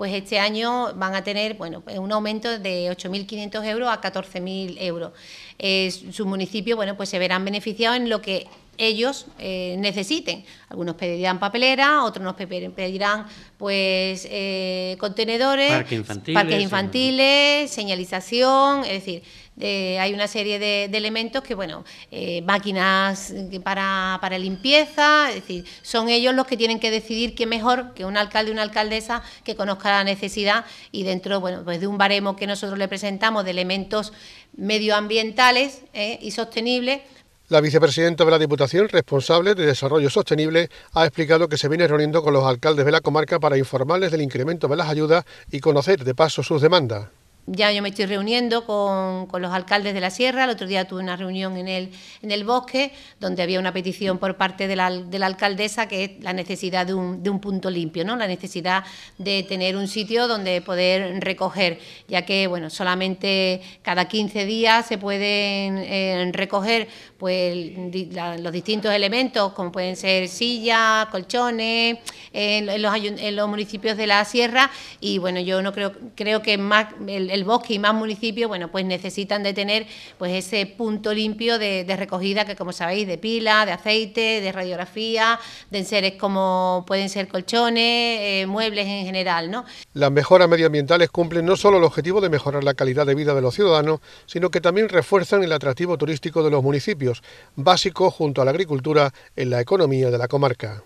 pues este año van a tener bueno, pues, un aumento de 8.500 euros a 14.000 euros. Eh, sus municipios bueno, pues se verán beneficiados en lo que ellos eh, necesiten. Algunos pedirán papelera, otros nos pedirán pues eh, contenedores, parques eh, infantiles, señalización, es decir, hay una serie de, elementos que, bueno, máquinas para, limpieza, es decir, son ellos los que tienen que decidir qué mejor que un alcalde o una alcaldesa que conozca la necesidad y dentro, bueno, pues de un baremo que nosotros le presentamos de elementos medioambientales y sostenibles, la vicepresidenta de la Diputación, responsable de Desarrollo Sostenible, ha explicado que se viene reuniendo con los alcaldes de la comarca para informarles del incremento de las ayudas y conocer de paso sus demandas ya yo me estoy reuniendo con, con, los alcaldes de la sierra. El otro día tuve una reunión en el, en el bosque donde había una petición por parte de la, de la alcaldesa que es la necesidad de un, de un, punto limpio, ¿no? la necesidad de tener un sitio donde poder recoger, ya que bueno, solamente cada 15 días se pueden eh, recoger pues, los distintos elementos, como pueden ser sillas, colchones, eh, en, los, municipios de la sierra. Y bueno, yo no creo, creo que más el bosque y más municipios, bueno, pues necesitan de tener pues ese punto limpio de, recogida que, como sabéis, de pila, de aceite, de radiografía, de enseres como pueden ser colchones, eh, muebles en general, ¿no? Las mejoras medioambientales cumplen no solo el objetivo de mejorar la calidad de vida de los ciudadanos, sino que también refuerzan el atractivo turístico de los municipios, básico junto a la agricultura en la economía de la comarca.